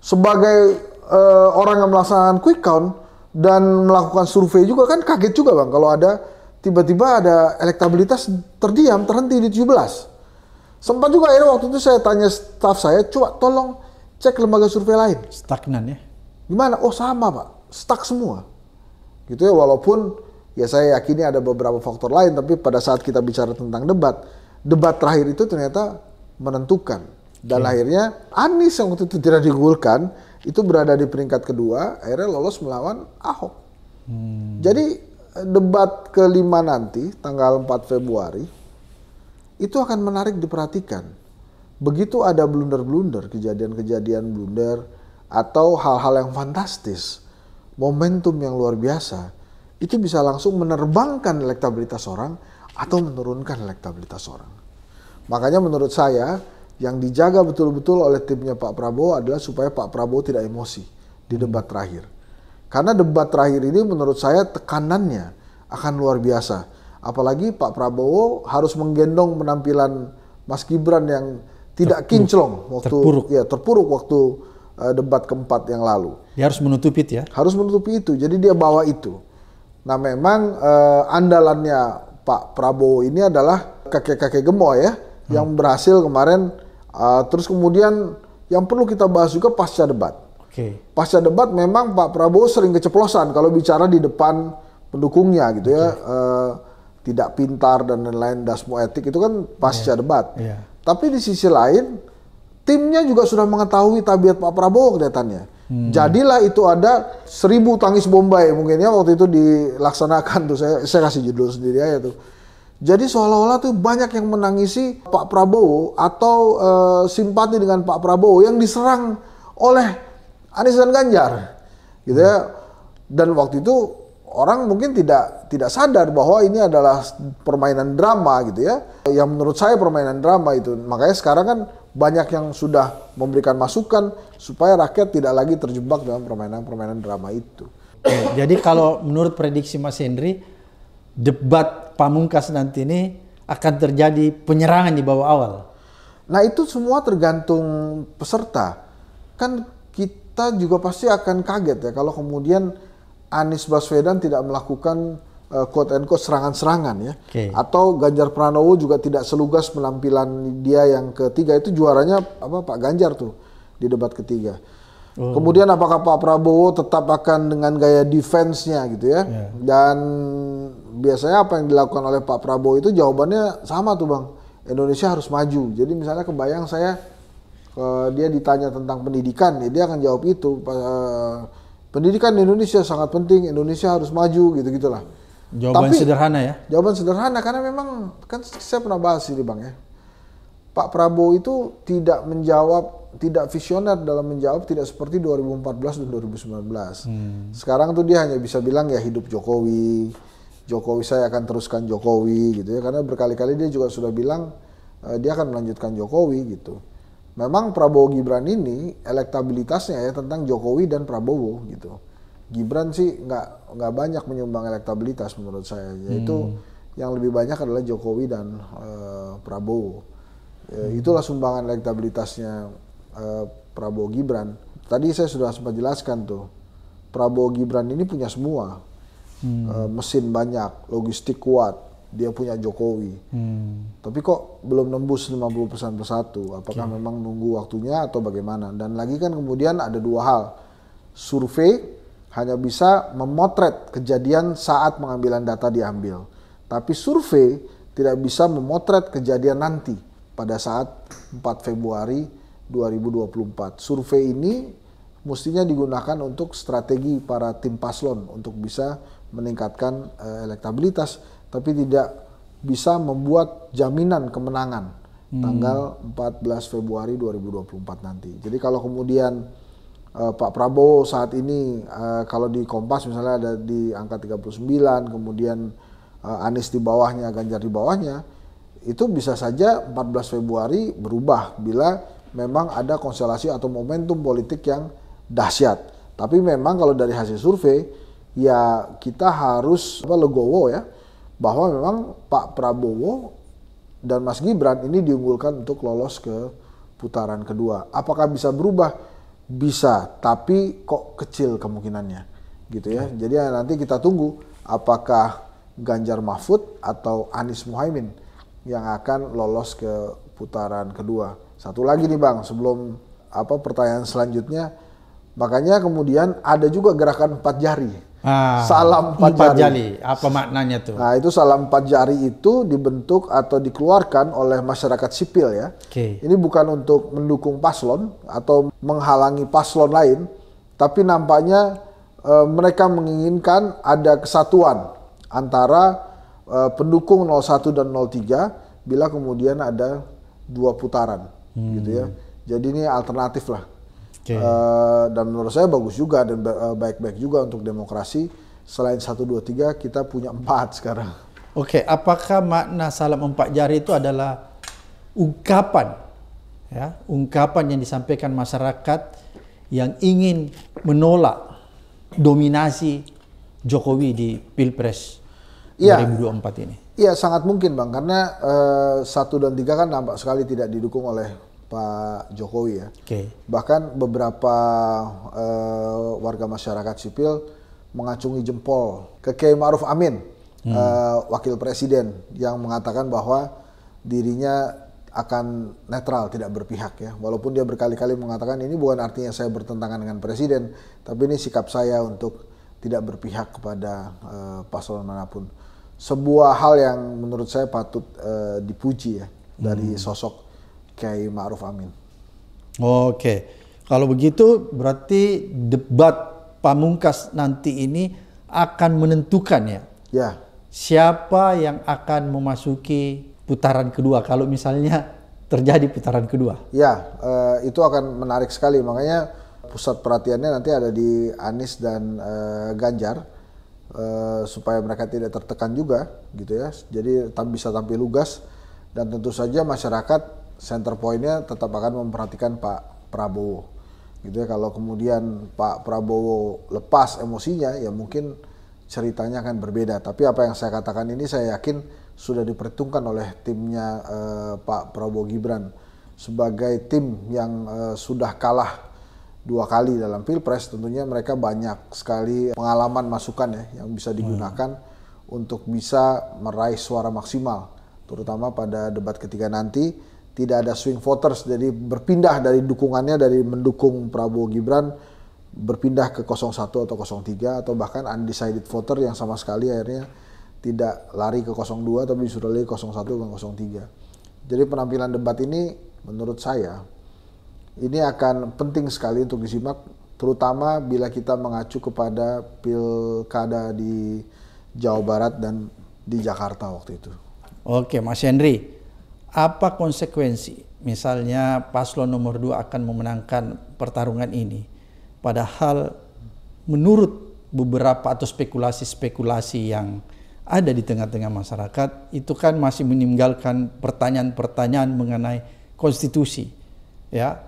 A: sebagai uh, orang yang melaksanakan quick count dan melakukan survei juga kan kaget juga bang kalau ada tiba-tiba ada elektabilitas terdiam terhenti di 17. Sempat juga akhirnya waktu itu saya tanya staff saya, coba tolong cek lembaga survei lain. Stagnan ya? Gimana? Oh sama pak, stuck semua. Gitu ya walaupun ya saya yakini ada beberapa faktor lain, tapi pada saat kita bicara tentang debat, debat terakhir itu ternyata menentukan. Dan hmm. akhirnya Anies yang waktu itu tidak digulkan, itu berada di peringkat kedua, akhirnya lolos melawan Ahok. Hmm. Jadi debat kelima nanti tanggal 4 Februari itu akan menarik diperhatikan. Begitu ada blunder-blunder, kejadian-kejadian blunder atau hal-hal yang fantastis, momentum yang luar biasa, itu bisa langsung menerbangkan elektabilitas orang atau menurunkan elektabilitas orang. Makanya menurut saya yang dijaga betul-betul oleh timnya Pak Prabowo adalah supaya Pak Prabowo tidak emosi di debat terakhir karena debat terakhir ini menurut saya tekanannya akan luar biasa. Apalagi Pak Prabowo harus menggendong penampilan Mas Gibran yang tidak terpuruk. kinclong waktu terpuruk. ya terpuruk waktu uh, debat keempat yang lalu. Dia harus menutupi itu ya. Harus menutupi itu. Jadi dia bawa itu. Nah, memang uh, andalannya Pak Prabowo ini adalah kakek-kakek gemoy ya hmm. yang berhasil kemarin uh, terus kemudian yang perlu kita bahas juga pasca debat Okay. Pasca debat memang Pak Prabowo sering keceplosan kalau bicara di depan pendukungnya gitu okay. ya, uh, tidak pintar dan lain-lain dasmo etik itu kan pasca yeah. debat. Yeah. Tapi di sisi lain timnya juga sudah mengetahui tabiat Pak Prabowo kelihatannya. Hmm. Jadilah itu ada seribu tangis Bombay mungkin ya waktu itu dilaksanakan tuh saya saya kasih judul sendiri aja tuh. Jadi seolah-olah tuh banyak yang menangisi Pak Prabowo atau uh, simpati dengan Pak Prabowo yang diserang oleh Anies dan Ganjar gitu ya dan waktu itu orang mungkin tidak tidak sadar bahwa ini adalah permainan drama gitu ya yang menurut saya permainan drama itu makanya sekarang kan banyak yang sudah memberikan masukan supaya rakyat tidak lagi terjebak dalam permainan-permainan drama itu
B: jadi kalau menurut prediksi Mas Hendri debat pamungkas nanti ini akan terjadi penyerangan di bawah awal nah itu
A: semua tergantung peserta kan kita juga pasti akan kaget ya kalau kemudian Anies Baswedan tidak melakukan uh, quote and quote serangan-serangan ya. Okay. Atau Ganjar Pranowo juga tidak selugas penampilan dia yang ketiga itu juaranya apa Pak Ganjar tuh di debat ketiga. Oh. Kemudian apakah Pak Prabowo tetap akan dengan gaya defense-nya gitu ya? Yeah. Dan biasanya apa yang dilakukan oleh Pak Prabowo itu jawabannya sama tuh Bang. Indonesia harus maju. Jadi misalnya kebayang saya ke eh, dia ditanya tentang pendidikan, ya dia akan jawab itu. Eh, pendidikan di Indonesia sangat penting, Indonesia harus maju gitu-gitulah.
B: Jawaban Tapi, sederhana ya?
A: Jawaban sederhana karena memang kan saya pernah bahas ini bang ya. Pak Prabowo itu tidak menjawab, tidak visioner dalam menjawab, tidak seperti 2014 dan 2019. Hmm. Sekarang tuh dia hanya bisa bilang ya hidup Jokowi, Jokowi saya akan teruskan Jokowi gitu ya, karena berkali-kali dia juga sudah bilang eh, dia akan melanjutkan Jokowi gitu. Memang Prabowo Gibran ini elektabilitasnya ya tentang Jokowi dan Prabowo gitu. Gibran sih nggak nggak banyak menyumbang elektabilitas menurut saya. Yaitu hmm. yang lebih banyak adalah Jokowi dan uh, Prabowo. E, itulah sumbangan elektabilitasnya uh, Prabowo Gibran. Tadi saya sudah sempat jelaskan tuh. Prabowo Gibran ini punya semua. Hmm. E, mesin banyak, logistik kuat, dia punya Jokowi. Hmm. Tapi kok belum nembus 50 persen persatu. Apakah okay. memang nunggu waktunya atau bagaimana? Dan lagi kan kemudian ada dua hal. Survei hanya bisa memotret kejadian saat pengambilan data diambil. Tapi survei tidak bisa memotret kejadian nanti pada saat 4 Februari 2024. Survei ini mestinya digunakan untuk strategi para tim paslon untuk bisa meningkatkan uh, elektabilitas tapi tidak bisa membuat jaminan kemenangan hmm. tanggal 14 Februari 2024 nanti. Jadi kalau kemudian uh, Pak Prabowo saat ini uh, kalau di Kompas misalnya ada di angka 39, kemudian uh, Anies di bawahnya, Ganjar di bawahnya, itu bisa saja 14 Februari berubah bila memang ada konstelasi atau momentum politik yang dahsyat. Tapi memang kalau dari hasil survei ya kita harus apa legowo ya bahwa memang Pak Prabowo dan Mas Gibran ini diunggulkan untuk lolos ke putaran kedua. Apakah bisa berubah? Bisa, tapi kok kecil kemungkinannya, gitu ya. Jadi nanti kita tunggu apakah Ganjar Mahfud atau Anies Muhaimin yang akan lolos ke putaran kedua. Satu lagi nih bang, sebelum apa pertanyaan selanjutnya, makanya kemudian ada juga gerakan empat jari
B: Ah, salam empat, jari. jari. Apa maknanya tuh?
A: Nah, itu salam empat jari itu dibentuk atau dikeluarkan oleh masyarakat sipil ya. Okay. Ini bukan untuk mendukung paslon atau menghalangi paslon lain, tapi nampaknya e, mereka menginginkan ada kesatuan antara e, pendukung 01 dan 03 bila kemudian ada dua putaran hmm. gitu ya. Hmm. Jadi ini alternatif lah Okay. Uh, eh, dan menurut saya bagus juga dan eh, baik-baik juga untuk demokrasi. Selain satu dua tiga kita punya empat sekarang.
B: Oke, okay. apakah makna salam empat jari itu adalah ungkapan ya, ungkapan yang disampaikan masyarakat yang ingin menolak dominasi Jokowi di Pilpres ya. 2024 ini?
A: Iya, sangat mungkin Bang karena uh, satu dan tiga kan nampak sekali tidak didukung oleh Pak Jokowi ya. Okay. Bahkan beberapa uh, warga masyarakat sipil mengacungi jempol ke Kiai Ma'ruf Amin, hmm. uh, wakil presiden yang mengatakan bahwa dirinya akan netral, tidak berpihak ya. Walaupun dia berkali-kali mengatakan ini bukan artinya saya bertentangan dengan presiden, tapi ini sikap saya untuk tidak berpihak kepada uh, paslon manapun. Sebuah hal yang menurut saya patut uh, dipuji ya dari hmm. sosok Kiai Ma'ruf Amin.
B: Oke, kalau begitu berarti debat pamungkas nanti ini akan menentukan ya. Ya. Siapa yang akan memasuki putaran kedua kalau misalnya terjadi putaran kedua?
A: Ya, eh, itu akan menarik sekali. Makanya pusat perhatiannya nanti ada di Anies dan eh, Ganjar. Eh, supaya mereka tidak tertekan juga gitu ya jadi tam bisa tampil lugas dan tentu saja masyarakat center pointnya tetap akan memperhatikan Pak Prabowo gitu ya kalau kemudian Pak Prabowo lepas emosinya ya mungkin ceritanya akan berbeda tapi apa yang saya katakan ini saya yakin sudah diperhitungkan oleh timnya eh, Pak Prabowo Gibran sebagai tim yang eh, sudah kalah dua kali dalam pilpres tentunya mereka banyak sekali pengalaman masukan ya yang bisa hmm. digunakan hmm. untuk bisa meraih suara maksimal terutama pada debat ketiga nanti tidak ada swing voters jadi berpindah dari dukungannya dari mendukung Prabowo Gibran berpindah ke 01 atau 03 atau bahkan undecided voter yang sama sekali akhirnya tidak lari ke 02 tapi disuruh lari ke 01 ke 03. Jadi penampilan debat ini menurut saya ini akan penting sekali untuk disimak terutama bila kita mengacu kepada pilkada di Jawa Barat dan di Jakarta waktu itu.
B: Oke, Mas Hendri apa konsekuensi? Misalnya paslon nomor dua akan memenangkan pertarungan ini. Padahal menurut beberapa atau spekulasi-spekulasi yang ada di tengah-tengah masyarakat itu kan masih meninggalkan pertanyaan-pertanyaan mengenai konstitusi ya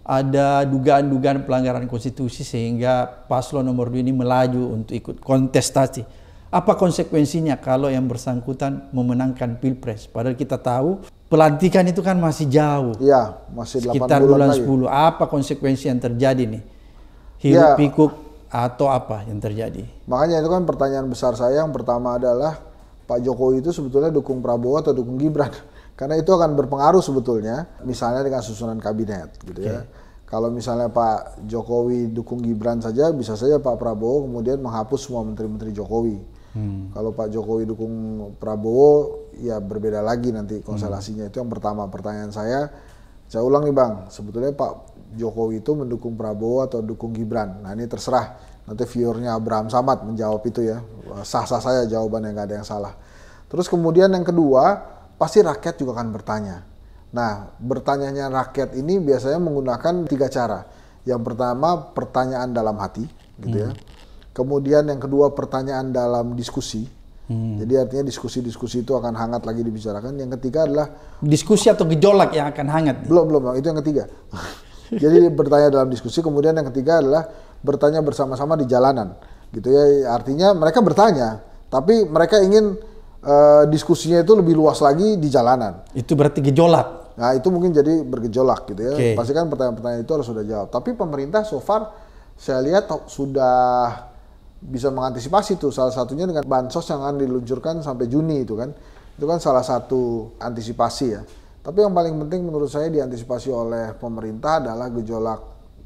B: ada dugaan-dugaan pelanggaran konstitusi sehingga paslon nomor dua ini melaju untuk ikut kontestasi apa konsekuensinya kalau yang bersangkutan memenangkan pilpres padahal kita tahu pelantikan itu kan masih jauh. Iya,
A: masih 8 Sekitar bulan, bulan 10. Lagi.
B: Apa konsekuensi yang terjadi nih?
A: Hirup ya. pikuk
B: atau apa yang terjadi?
A: Makanya itu kan pertanyaan besar saya yang pertama adalah Pak Jokowi itu sebetulnya dukung Prabowo atau dukung Gibran? Karena itu akan berpengaruh sebetulnya, misalnya dengan susunan kabinet, gitu okay. ya. Kalau misalnya Pak Jokowi dukung Gibran saja, bisa saja Pak Prabowo kemudian menghapus semua menteri-menteri Jokowi Hmm. Kalau Pak Jokowi dukung Prabowo, ya berbeda lagi nanti konstelasinya. Hmm. Itu yang pertama. Pertanyaan saya, saya ulang nih Bang, sebetulnya Pak Jokowi itu mendukung Prabowo atau dukung Gibran? Nah ini terserah, nanti viewernya Abraham Samad menjawab itu ya. Sah-sah saya jawaban yang nggak ada yang salah. Terus kemudian yang kedua, pasti rakyat juga akan bertanya. Nah, bertanyanya rakyat ini biasanya menggunakan tiga cara. Yang pertama, pertanyaan dalam hati, gitu ya. hmm. ya Kemudian yang kedua pertanyaan dalam diskusi. Hmm. Jadi artinya diskusi-diskusi itu akan hangat lagi dibicarakan. Yang ketiga adalah diskusi atau gejolak yang akan hangat. Belum belum itu yang ketiga. Jadi bertanya dalam diskusi. Kemudian yang ketiga adalah bertanya bersama-sama di jalanan. Gitu ya artinya mereka bertanya, tapi mereka ingin uh, diskusinya itu lebih luas lagi di jalanan. Itu berarti gejolak. Nah itu mungkin jadi bergejolak gitu ya. Okay. Pasti kan pertanyaan-pertanyaan itu harus sudah jawab. Tapi pemerintah so far saya lihat oh, sudah bisa mengantisipasi tuh salah satunya dengan bansos yang akan diluncurkan sampai Juni itu kan itu kan salah satu antisipasi ya tapi yang paling penting menurut saya diantisipasi oleh pemerintah adalah gejolak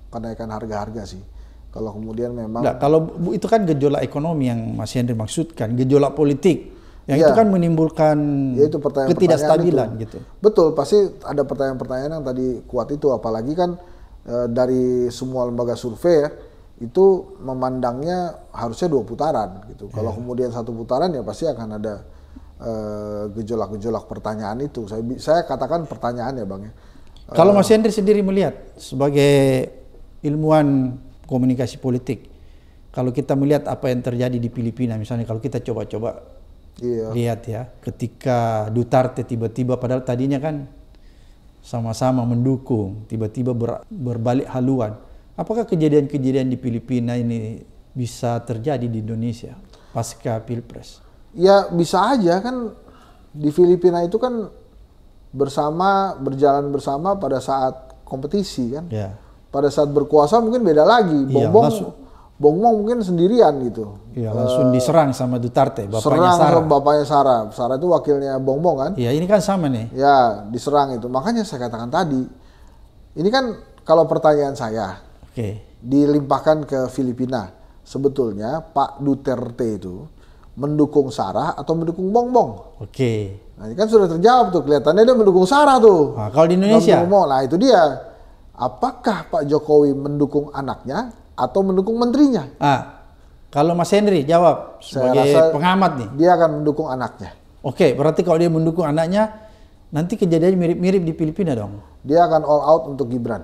A: kenaikan harga-harga sih kalau kemudian memang nah,
B: kalau itu kan gejolak ekonomi yang Mas Hendri maksudkan gejolak politik yang ya, itu iya. kan menimbulkan ya itu ketidakstabilan itu. gitu
A: betul pasti ada pertanyaan-pertanyaan yang tadi kuat itu apalagi kan e, dari semua lembaga survei ya itu memandangnya harusnya dua putaran gitu. Yeah. Kalau iya. kemudian satu putaran ya pasti akan ada eh, gejolak-gejolak uh, pertanyaan itu. Saya saya katakan pertanyaan ya Bang ya. Kalau eh, Mas
B: Hendri sendiri melihat sebagai ilmuwan komunikasi politik, kalau kita melihat apa yang terjadi di Filipina misalnya kalau kita coba-coba iya. lihat ya, ketika Duterte tiba-tiba padahal tadinya kan sama-sama mendukung, tiba-tiba ber, berbalik haluan Apakah kejadian-kejadian di Filipina ini bisa terjadi di Indonesia pasca Pilpres?
A: Ya bisa aja kan di Filipina itu kan bersama berjalan bersama pada saat kompetisi kan. Ya. Pada saat berkuasa mungkin beda lagi. Bongbong ya, Bongbong mungkin sendirian gitu. Iya, langsung uh, diserang
B: sama Duterte, bapaknya serang Sarah. Serang
A: bapaknya Sarah. Sarah itu wakilnya Bongbong kan? Iya, ini kan sama nih. Ya, diserang itu. Makanya saya katakan tadi, ini kan kalau pertanyaan saya, okay. dilimpahkan ke Filipina. Sebetulnya Pak Duterte itu mendukung Sarah atau mendukung Bongbong. Oke. Okay. Nah, kan sudah terjawab tuh kelihatannya dia mendukung Sarah tuh. Nah, kalau di Indonesia. Ngomong, nah itu dia. Apakah Pak Jokowi mendukung anaknya atau mendukung menterinya? Ah, kalau Mas Henry jawab sebagai Saya rasa pengamat nih. Dia akan mendukung anaknya.
B: Oke, okay, berarti kalau dia mendukung anaknya, nanti kejadiannya mirip-mirip di Filipina dong.
A: Dia akan all out untuk Gibran.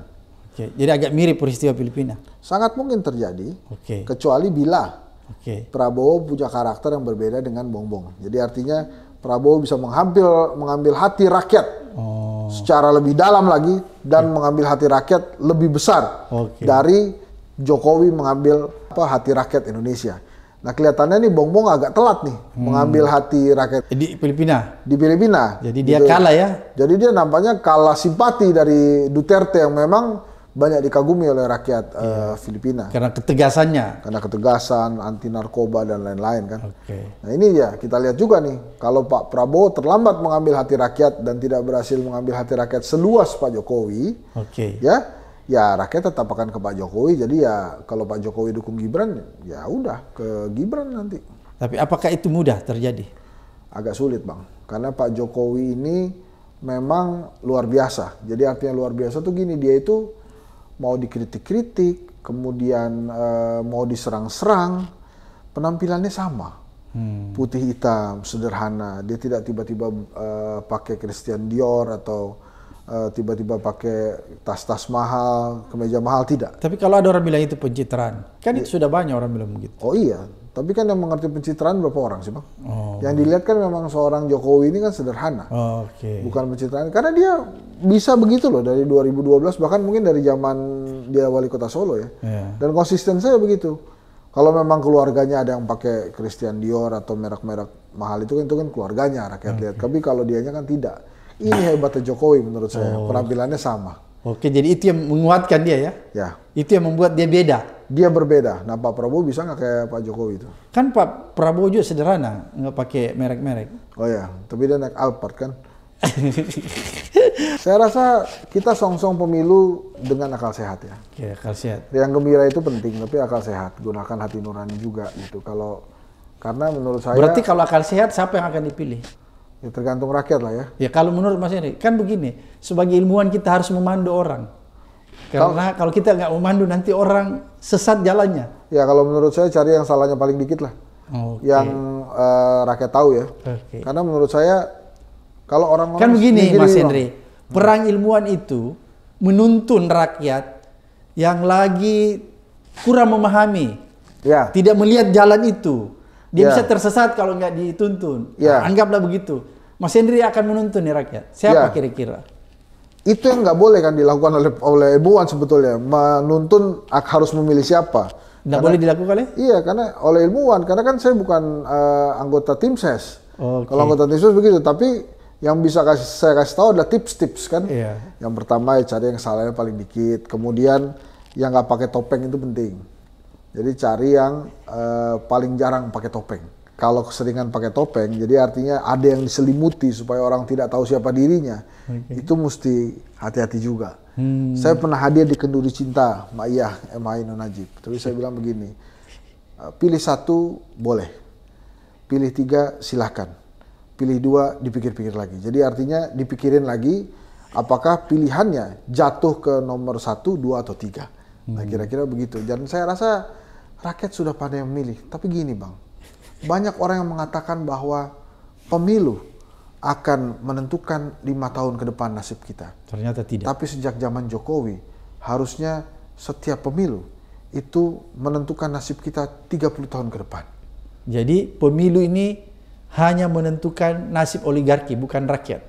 B: Okay. Jadi agak mirip peristiwa Filipina.
A: Sangat mungkin terjadi. Okay. Kecuali bila okay. Prabowo punya karakter yang berbeda dengan Bongbong. Jadi artinya Prabowo bisa mengambil mengambil hati rakyat oh. secara lebih dalam lagi dan okay. mengambil hati rakyat lebih besar okay. dari Jokowi mengambil apa hati rakyat Indonesia. Nah kelihatannya nih Bongbong agak telat nih hmm. mengambil hati rakyat di Filipina. Di Filipina. Jadi dia gitu. kalah ya. Jadi dia nampaknya kalah simpati dari Duterte yang memang banyak dikagumi oleh rakyat iya. uh, Filipina karena ketegasannya karena ketegasan anti narkoba dan lain-lain kan okay. nah ini ya kita lihat juga nih kalau Pak Prabowo terlambat mengambil hati rakyat dan tidak berhasil mengambil hati rakyat seluas Pak Jokowi okay. ya ya rakyat tetap akan ke Pak Jokowi jadi ya kalau Pak Jokowi dukung Gibran ya udah ke Gibran nanti tapi apakah itu mudah terjadi agak sulit bang karena Pak Jokowi ini memang luar biasa jadi artinya luar biasa tuh gini dia itu mau dikritik-kritik, kemudian e, mau diserang-serang, penampilannya sama. Hmm. Putih hitam, sederhana. Dia tidak tiba-tiba uh, pakai Christian Dior atau eh, tiba-tiba pakai tas-tas mahal, kemeja mahal tidak. Tapi kalau ada orang bilang itu pencitraan, kan ya. itu sudah banyak orang bilang begitu. Oh iya, tapi kan yang mengerti pencitraan berapa orang sih bang? Oh. Yang dilihat kan memang seorang Jokowi ini kan sederhana, oh, okay. bukan pencitraan. Karena dia bisa begitu loh dari 2012 bahkan mungkin dari zaman dia wali kota Solo ya. Yeah. Dan konsisten saya begitu. Kalau memang keluarganya ada yang pakai Christian Dior atau merek-merek mahal itu kan itu kan keluarganya rakyat okay. lihat. Tapi kalau dianya kan tidak. Ini hebatnya Jokowi menurut saya. Oh. Penampilannya sama. Oke, jadi itu yang menguatkan dia ya? Ya. Itu yang membuat dia beda dia berbeda. Nah Pak Prabowo bisa nggak kayak Pak Jokowi itu? Kan Pak Prabowo juga sederhana, nggak pakai merek-merek. Oh ya, tapi dia naik Alphard kan. Saya rasa kita song-song pemilu dengan akal sehat ya.
B: Oke, akal sehat.
A: Yang gembira itu penting, tapi akal sehat. Gunakan hati nurani juga gitu. Kalau karena menurut saya Berarti
B: kalau akal sehat siapa yang akan dipilih?
A: Ya tergantung rakyat lah ya.
B: Ya kalau menurut Mas Henry, kan begini, sebagai ilmuwan kita harus memandu orang. Karena kalau kita nggak memandu nanti orang
A: sesat jalannya. Ya kalau menurut saya cari yang salahnya paling dikit lah. Okay. Yang uh, rakyat tahu ya. Okay. Karena menurut saya kalau orang kan begini Mas Hendri,
B: perang ilmuwan itu menuntun rakyat yang lagi kurang memahami, ya. tidak melihat jalan itu, dia ya. bisa tersesat kalau nggak dituntun. Ya. Nah, anggaplah begitu. Mas Hendri akan menuntun nih rakyat. Siapa ya. kira-kira? Ya. Kira -kira?
A: itu yang nggak boleh kan dilakukan oleh oleh Ibuan sebetulnya menuntun harus memilih siapa nggak boleh dilakukan ya iya karena oleh ilmuwan karena kan saya bukan uh, anggota tim ses okay. kalau anggota tim ses begitu tapi yang bisa kasih, saya kasih tahu adalah tips-tips kan iya. yang pertama ya cari yang salahnya paling dikit kemudian yang nggak pakai topeng itu penting jadi cari yang uh, paling jarang pakai topeng kalau keseringan pakai topeng, jadi artinya ada yang diselimuti supaya orang tidak tahu siapa dirinya. Okay. Itu mesti hati-hati juga. Hmm. Saya pernah hadir di Kenduri Cinta, Ma'iyah, Emaino Najib. Tapi saya bilang begini, e, pilih satu boleh, pilih tiga silahkan, pilih dua dipikir-pikir lagi. Jadi artinya dipikirin lagi apakah pilihannya jatuh ke nomor satu, dua, atau tiga. Nah hmm. kira-kira begitu. Dan saya rasa rakyat sudah pandai memilih. Tapi gini bang, banyak orang yang mengatakan bahwa pemilu akan menentukan lima tahun ke depan nasib kita. Ternyata tidak. Tapi sejak zaman Jokowi, harusnya setiap pemilu itu menentukan nasib kita 30 tahun ke depan. Jadi pemilu ini hanya menentukan
B: nasib oligarki, bukan rakyat.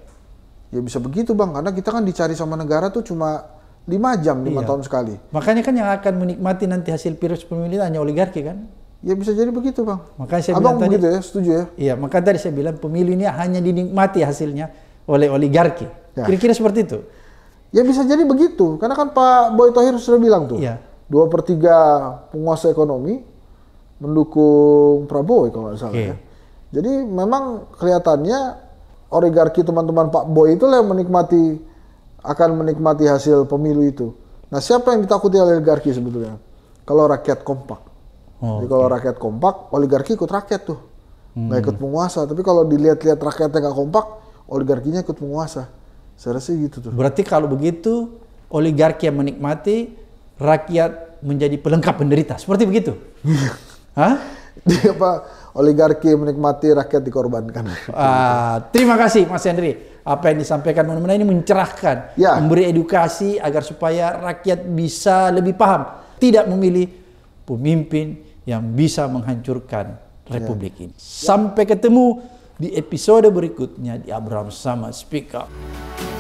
B: Ya bisa begitu bang, karena kita kan dicari sama negara tuh cuma lima jam, lima iya. tahun sekali. Makanya kan yang akan menikmati nanti hasil virus pemilu hanya oligarki kan? Ya bisa jadi begitu bang.
A: Makanya saya Abang bilang begitu tadi, ya, setuju ya?
B: Iya, maka tadi saya bilang pemilu ini hanya dinikmati hasilnya oleh oligarki.
A: Ya. Kira-kira ya. seperti itu. Ya bisa jadi begitu, karena kan Pak Boy Tohir sudah bilang tuh, ya. dua per tiga penguasa ekonomi mendukung Prabowo kalau nggak salah okay. Iya. ya. Jadi memang kelihatannya oligarki teman-teman Pak Boy itu yang menikmati akan menikmati hasil pemilu itu. Nah siapa yang ditakuti oleh oligarki sebetulnya? Kalau rakyat kompak. Oh, Jadi kalau okay. rakyat kompak, oligarki ikut rakyat tuh, hmm. nggak ikut penguasa. Tapi kalau dilihat-lihat rakyatnya nggak kompak, oligarkinya ikut penguasa. Saya rasa gitu tuh. Berarti kalau begitu
B: oligarki yang menikmati, rakyat menjadi pelengkap penderita. Seperti begitu?
A: Hah? Dia apa? Oligarki menikmati, rakyat dikorbankan.
B: Uh, terima kasih Mas Hendri. Apa yang disampaikan mana-mana ini mencerahkan, ya. memberi edukasi agar supaya rakyat bisa lebih paham, tidak memilih pemimpin yang bisa menghancurkan ya. republik ini. Sampai ketemu di episode berikutnya di Abraham sama Speak Up.